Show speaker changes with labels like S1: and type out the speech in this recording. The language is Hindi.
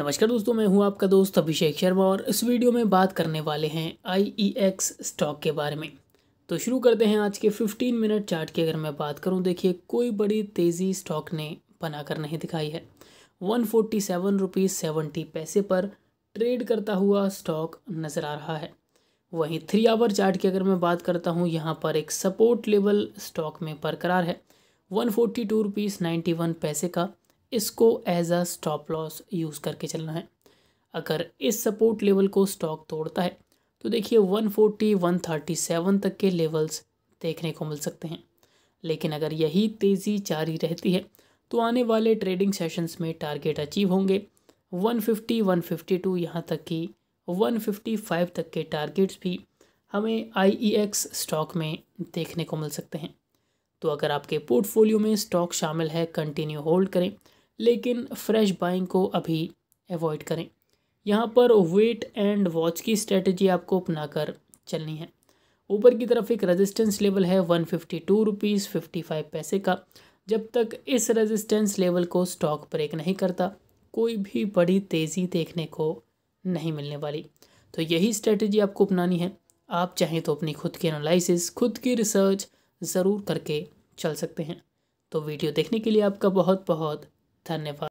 S1: नमस्कार दोस्तों मैं हूं आपका दोस्त अभिषेक शर्मा और इस वीडियो में बात करने वाले हैं आई स्टॉक e के बारे में तो शुरू करते हैं आज के 15 मिनट चार्ट की अगर मैं बात करूं देखिए कोई बड़ी तेज़ी स्टॉक ने बनाकर नहीं दिखाई है one forty seven rupees seventy पैसे पर ट्रेड करता हुआ स्टॉक नज़र आ रहा है वहीं थ्री आवर चार्ट की अगर मैं बात करता हूँ यहाँ पर एक सपोर्ट लेवल स्टॉक में बरकरार है one forty two rupees one पैसे का इसको as a stop loss use करके चलना है अगर इस सपोर्ट लेवल को स्टॉक तोड़ता है तो देखिए 140, 137 तक के लेवल्स देखने को मिल सकते हैं लेकिन अगर यही तेज़ी जारी रहती है तो आने वाले ट्रेडिंग सेशंस में टारगेट अचीव होंगे 150, 152 यहाँ तक कि 155 तक के टारगेट्स भी हमें आई स्टॉक e में देखने को मिल सकते हैं तो अगर आपके पोर्टफोलियो में स्टॉक शामिल है कंटिन्यू होल्ड करें लेकिन फ्रेश बाइंग को अभी अवॉइड करें यहाँ पर वेट एंड वॉच की स्ट्रेटजी आपको अपनाकर चलनी है ऊपर की तरफ एक रेजिस्टेंस लेवल है one fifty two rupees fifty five पैसे का जब तक इस रेजिस्टेंस लेवल को स्टॉक ब्रेक नहीं करता कोई भी बड़ी तेज़ी देखने को नहीं मिलने वाली तो यही स्ट्रेटजी आपको अपनानी है आप चाहें तो अपनी खुद की एनालिसिस खुद की रिसर्च ज़रूर करके चल सकते हैं तो वीडियो देखने के लिए आपका बहुत बहुत धन्यवाद